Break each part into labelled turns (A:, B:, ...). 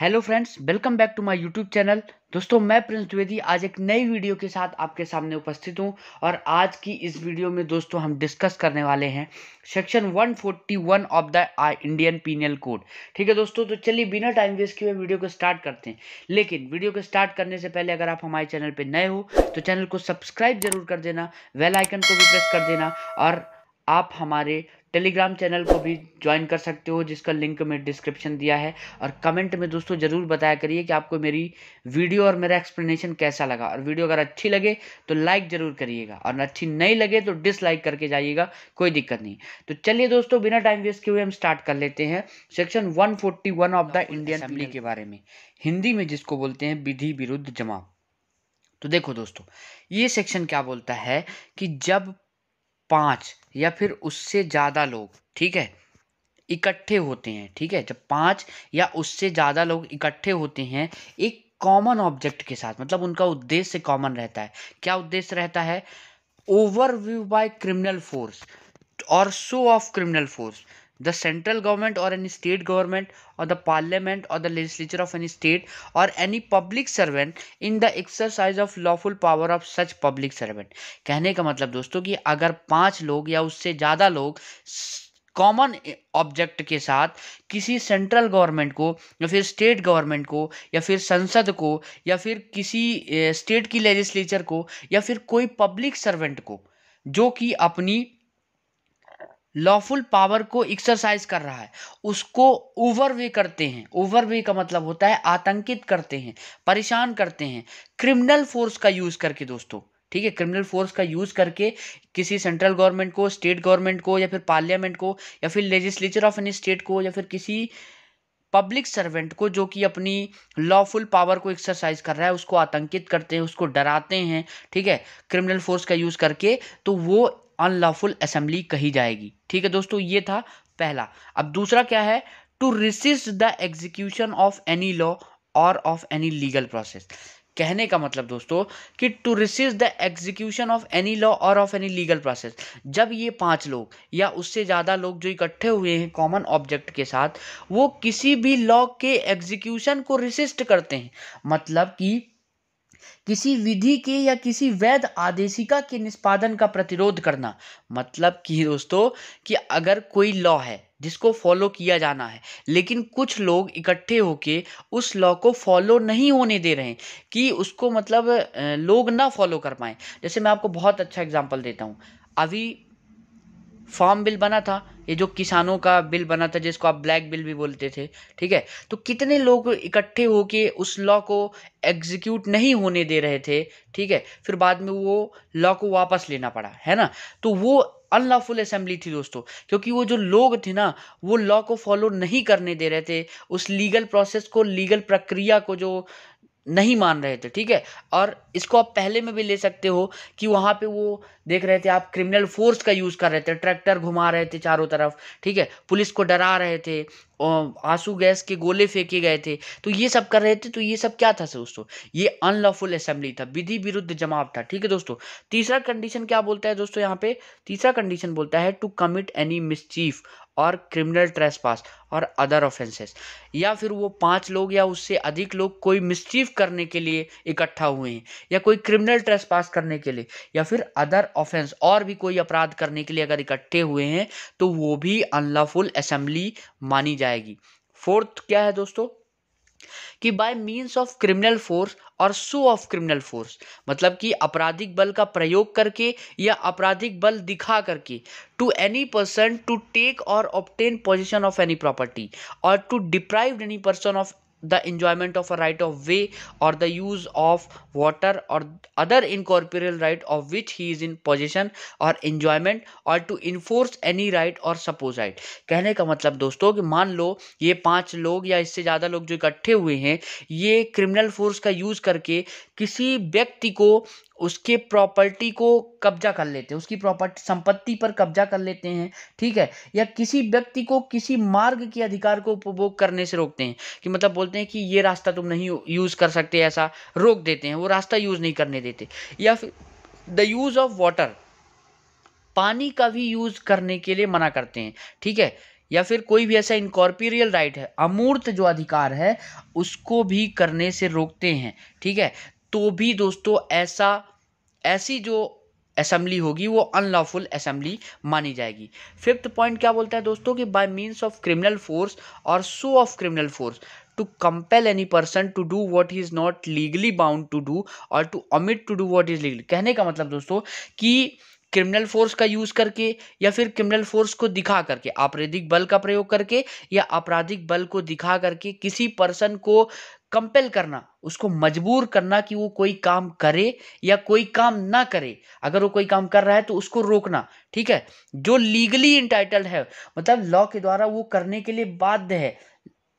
A: hello friends welcome back to my YouTube channel दोस्तों मैं Prince Dwivedi आज एक नई वीडियो के साथ आपके सामने उपस्थित हूं और आज की इस वीडियो में दोस्तों हम डिस्कस करने वाले हैं section 141 of the Indian penal code ठीक है दोस्तों तो चलिए बिना टाइम वेस्ट किए वीडियो को स्टार्ट करते हैं लेकिन वीडियो को स्टार्ट करने से पहले अगर आप हमारे चैनल पर नए हो तो चैनल को सब्सक्राइब जरूर कर देना वेलाइकन को भी प्रेस कर देना और आप हमारे टेलीग्राम चैनल को भी ज्वाइन कर सकते हो जिसका लिंक मैं डिस्क्रिप्शन दिया है और कमेंट में दोस्तों ज़रूर बताया करिए कि आपको मेरी वीडियो और मेरा एक्सप्लेनेशन कैसा लगा और वीडियो अगर अच्छी लगे तो लाइक ज़रूर करिएगा और अच्छी नहीं लगे तो डिसलाइक करके जाइएगा कोई दिक्कत नहीं तो चलिए दोस्तों बिना टाइम वेस्ट किए हुए हम स्टार्ट कर लेते हैं section one of the Indian family के बारे में हिंदी में जिसको बोलते हैं विधि विरुद्ध जमा तो देखो दोस्तों ये सेक्शन क्या बोलता है कि जब पाँच या फिर उससे ज़्यादा लोग ठीक है इकट्ठे होते हैं ठीक है जब पाँच या उससे ज़्यादा लोग इकट्ठे होते हैं एक कॉमन ऑब्जेक्ट के साथ मतलब उनका उद्देश्य कॉमन रहता है क्या उद्देश्य रहता है overawe by criminal force or show of criminal force the central government or any state government or the parliament or the legislature of any state or any public servant in the exercise of lawful power of such public servant कहने का मतलब दोस्तों कि अगर पाँच लोग या उससे ज़्यादा लोग कॉमन ऑब्जेक्ट के साथ किसी सेंट्रल गवर्नमेंट को या फिर स्टेट गवर्नमेंट को या फिर संसद को या फिर किसी स्टेट eh, की लेजिस्लेचर को या फिर कोई पब्लिक सर्वेंट को जो कि अपनी लॉफुल पावर को एक्सरसाइज कर रहा है उसको ओवर वे करते हैं ओवर वे का मतलब होता है आतंकित करते हैं परेशान करते हैं क्रिमिनल फोर्स का यूज़ करके दोस्तों ठीक है क्रिमिनल फोर्स का यूज़ करके किसी सेंट्रल गवर्नमेंट को स्टेट गवर्नमेंट को या फिर पार्लियामेंट को या फिर लेजिस्लेचर ऑफ एनी स्टेट को या फिर किसी पब्लिक सर्वेंट को जो कि अपनी लॉफुल पावर को एक्सरसाइज कर रहा है उसको आतंकित करते हैं उसको डराते हैं ठीक है क्रिमिनल फोर्स का यूज़ करके तो वो अनलॉफुल असेंबली कही जाएगी ठीक है दोस्तों ये था पहला अब दूसरा क्या है to resist the execution of any law or of any legal process कहने का मतलब दोस्तों कि to receive the execution of any law or of any legal process जब ये पांच लोग या उससे ज़्यादा लोग जो इकट्ठे हुए हैं कॉमन ऑब्जेक्ट के साथ वो किसी भी लॉ के एग्जीक्यूशन को रिसिस्ट करते हैं मतलब कि किसी विधि के या किसी वैध आदेशिका के निष्पादन का प्रतिरोध करना मतलब कि दोस्तों कि अगर कोई लॉ है जिसको फॉलो किया जाना है लेकिन कुछ लोग इकट्ठे होके उस लॉ को फॉलो नहीं होने दे रहे हैं कि उसको मतलब लोग ना फॉलो कर पाए जैसे मैं आपको बहुत अच्छा एग्जाम्पल देता हूँ अभी फॉर्म बिल बना था ये जो किसानों का बिल बना था जिसको आप ब्लैक बिल भी बोलते थे ठीक है तो कितने लोग इकट्ठे होके उस लॉ को एग्जीक्यूट नहीं होने दे रहे थे ठीक है फिर बाद में वो लॉ को वापस लेना पड़ा है ना तो वो अनलॉफुल असेंबली थी दोस्तों क्योंकि वो जो लोग थे ना वो लॉ को फॉलो नहीं करने दे रहे थे उस लीगल प्रोसेस को लीगल प्रक्रिया को जो नहीं मान रहे थे ठीक है और इसको आप पहले में भी ले सकते हो कि वहां पे वो देख रहे थे आप क्रिमिनल फोर्स का यूज़ कर रहे थे ट्रैक्टर घुमा रहे थे चारों तरफ ठीक है पुलिस को डरा रहे थे आंसू गैस के गोले फेंके गए थे तो ये सब कर रहे थे तो ये सब क्या था दोस्तों ये अनलॉफुल असेंबली था विधि विरुद्ध जमाव था ठीक है दोस्तों तीसरा कंडीशन क्या बोलता है दोस्तों यहाँ पे तीसरा कंडीशन बोलता है to commit any mischief or criminal trespass or other offences या फिर वो पांच लोग या उससे अधिक लोग कोई मिस्चीफ करने के लिए इकट्ठा हुए हैं या कोई क्रिमिनल ट्रेस पास करने के लिए या फिर अदर ऑफेंस और भी कोई अपराध करने के लिए अगर इकट्ठे हुए हैं तो वो भी अनलॉफुल असेंबली मानी जाएगी फोर्थ क्या है दोस्तों कि by means of criminal force or show of criminal force मतलब कि आपराधिक बल का प्रयोग करके या आपराधिक बल दिखा करके to any person to take or obtain possession of any property or to deprive any person of the enjoyment of a right of way or the use of water or other incorporeal right of which he is in possession or enjoyment or to enforce any right or suppose right कहने का मतलब दोस्तों कि मान लो ये पांच लोग या इससे ज्यादा लोग जो इकट्ठे हुए हैं ये क्रिमिनल फोर्स का यूज करके किसी व्यक्ति को उसके प्रॉपर्टी को कब्जा कर लेते हैं उसकी प्रॉपर्टी संपत्ति पर कब्जा कर लेते हैं ठीक है या किसी व्यक्ति को किसी मार्ग के अधिकार को उपभोग करने से रोकते हैं कि मतलब बोलते हैं कि ये रास्ता तुम नहीं यूज़ कर सकते ऐसा रोक देते हैं वो रास्ता यूज़ नहीं करने देते या फिर द यूज़ ऑफ वाटर पानी का भी यूज़ करने के लिए मना करते हैं ठीक है या फिर कोई भी ऐसा इनकॉर्पोरियल राइट है अमूर्त जो अधिकार है उसको भी करने से रोकते हैं ठीक है तो भी दोस्तों ऐसा ऐसी जो असेंबली होगी वो अनलॉफुल असेंबली मानी जाएगी फिफ्थ पॉइंट क्या बोलता है दोस्तों कि by means of criminal force or show of criminal force to compel any person to do what is not legally bound to do or to omit to do what is legally कहने का मतलब दोस्तों कि criminal force का use करके या फिर criminal force को दिखा करके आपराधिक बल का प्रयोग करके या आपराधिक बल को दिखा करके किसी पर्सन को कंपेल करना उसको मजबूर करना कि वो कोई काम करे या कोई काम ना करे अगर वो कोई काम कर रहा है तो उसको रोकना ठीक है जो लीगली इंटाइटल्ड है मतलब लॉ के द्वारा वो करने के लिए बाध्य है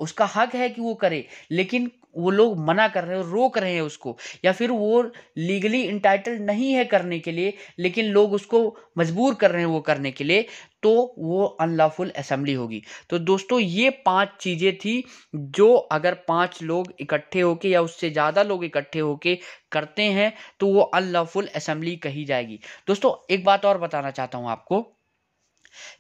A: उसका हक है कि वो करे लेकिन वो लोग मना कर रहे हैं रोक रहे हैं उसको या फिर वो लीगली इंटाइटल नहीं है करने के लिए लेकिन लोग उसको मजबूर कर रहे हैं वो करने के लिए तो वो अनलॉफुल असेंबली होगी तो दोस्तों ये पांच चीज़ें थी जो अगर पांच लोग इकट्ठे होके या उससे ज़्यादा लोग इकट्ठे होके करते हैं तो वो अनलॉफुल असेंबली कही जाएगी दोस्तों एक बात और बताना चाहता हूँ आपको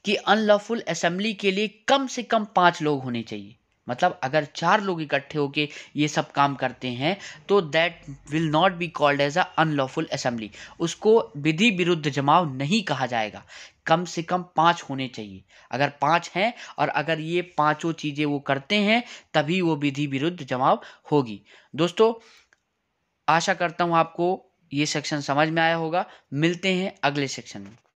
A: कि अनलॉफुल असेंबली के लिए कम से कम पाँच लोग होने चाहिए मतलब अगर चार लोग इकट्ठे होके ये सब काम करते हैं तो that will not be called as a unlawful assembly उसको विधि विरुद्ध जमाव नहीं कहा जाएगा कम से कम पाँच होने चाहिए अगर पाँच हैं और अगर ये पाँचों चीज़ें वो करते हैं तभी वो विधि विरुद्ध जमाव होगी दोस्तों आशा करता हूँ आपको ये सेक्शन समझ में आया होगा मिलते हैं अगले सेक्शन में